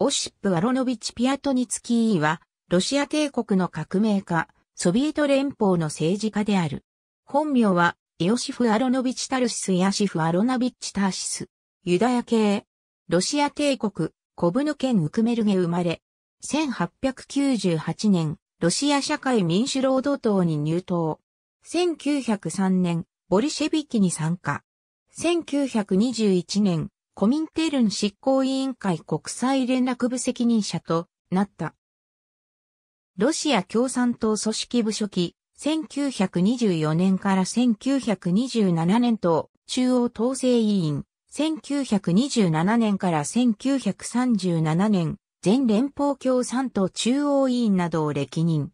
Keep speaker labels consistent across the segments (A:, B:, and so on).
A: オシップ・ワロノビチ・ピアトニツキーは、ロシア帝国の革命家、
B: ソビエト連邦の政治家である。本名は、イオシフ・アロノビチ・タルシス・ヤシフ・アロナビッチ・ターシス。ユダヤ系。ロシア帝国、コブヌ県ウクメルゲ生まれ。1898年、ロシア社会民主労働党に入党。1903年、ボリシェビキに参加。1921年、コミンテルン執行委員会国際連絡部責任者となった。ロシア共産党組織部書記、1924年から1927年と中央統制委員、1927年から1937年、全連邦共産党中央委員などを歴任。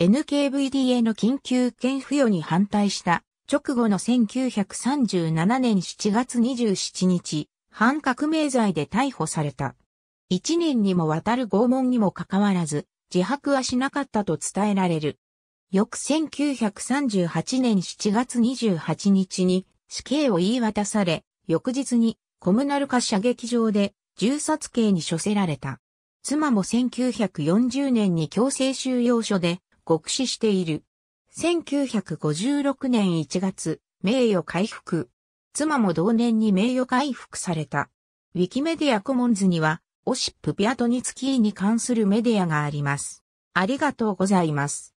B: NKVDA の緊急権付与に反対した直後の1937年7月27日、反革命罪で逮捕された。一年にもわたる拷問にもかかわらず、自白はしなかったと伝えられる。翌1938年7月28日に死刑を言い渡され、翌日にコムナルカ射撃場で銃殺刑に処せられた。妻も1940年に強制収容所で獄死している。1956年1月、名誉回復。妻も同年に名誉回復された。ウィキメディアコモンズには、オシ
A: ップ・ピアトニツキーに関するメディアがあります。ありがとうございます。